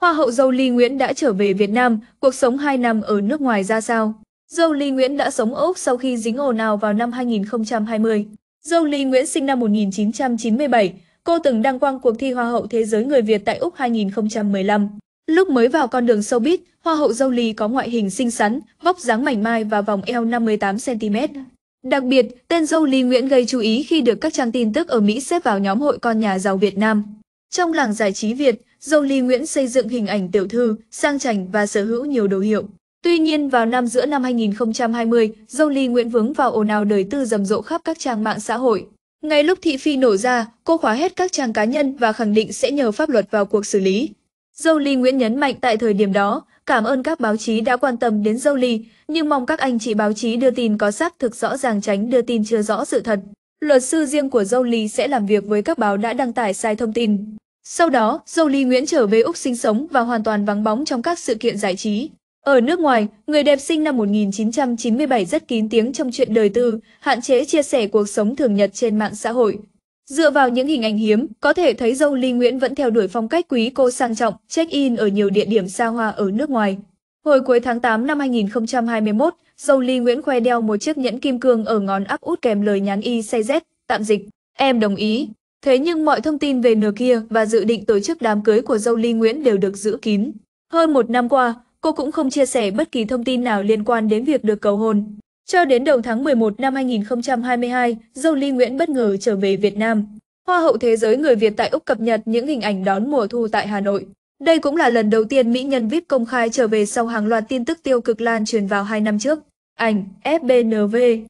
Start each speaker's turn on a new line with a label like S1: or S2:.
S1: Hoa hậu dâu Ly Nguyễn đã trở về Việt Nam, cuộc sống 2 năm ở nước ngoài ra sao? Dâu Ly Nguyễn đã sống Úc sau khi dính ồn ào vào năm 2020. Dâu Ly Nguyễn sinh năm 1997, cô từng đăng quang cuộc thi Hoa hậu Thế giới người Việt tại Úc 2015. Lúc mới vào con đường showbiz, Hoa hậu dâu Ly có ngoại hình xinh xắn, vóc dáng mảnh mai và vòng eo 58cm. Đặc biệt, tên dâu Ly Nguyễn gây chú ý khi được các trang tin tức ở Mỹ xếp vào nhóm hội con nhà giàu Việt Nam. Trong làng giải trí Việt, dâu Ly Nguyễn xây dựng hình ảnh tiểu thư, sang chảnh và sở hữu nhiều đồ hiệu. Tuy nhiên vào năm giữa năm 2020, dâu Ly Nguyễn vướng vào ồn ào đời tư rầm rộ khắp các trang mạng xã hội. Ngay lúc thị phi nổ ra, cô khóa hết các trang cá nhân và khẳng định sẽ nhờ pháp luật vào cuộc xử lý. Dâu Ly Nguyễn nhấn mạnh tại thời điểm đó, cảm ơn các báo chí đã quan tâm đến dâu Ly, nhưng mong các anh chị báo chí đưa tin có xác thực rõ ràng tránh đưa tin chưa rõ sự thật. Luật sư riêng của dâu Ly sẽ làm việc với các báo đã đăng tải sai thông tin. Sau đó, Jolie Nguyễn trở về Úc sinh sống và hoàn toàn vắng bóng trong các sự kiện giải trí. Ở nước ngoài, người đẹp sinh năm 1997 rất kín tiếng trong chuyện đời tư, hạn chế chia sẻ cuộc sống thường nhật trên mạng xã hội. Dựa vào những hình ảnh hiếm, có thể thấy dâu Ly Nguyễn vẫn theo đuổi phong cách quý cô sang trọng, check-in ở nhiều địa điểm xa hoa ở nước ngoài. Hồi cuối tháng 8 năm 2021, dâu Ly Nguyễn khoe đeo một chiếc nhẫn kim cương ở ngón áp út kèm lời nhắn y say z, tạm dịch, em đồng ý. Thế nhưng mọi thông tin về nửa kia và dự định tổ chức đám cưới của dâu Ly Nguyễn đều được giữ kín. Hơn một năm qua, cô cũng không chia sẻ bất kỳ thông tin nào liên quan đến việc được cầu hôn. Cho đến đầu tháng 11 năm 2022, dâu Ly Nguyễn bất ngờ trở về Việt Nam. Hoa hậu thế giới người Việt tại Úc cập nhật những hình ảnh đón mùa thu tại Hà Nội. Đây cũng là lần đầu tiên mỹ nhân VIP công khai trở về sau hàng loạt tin tức tiêu cực lan truyền vào hai năm trước. Ảnh FBNV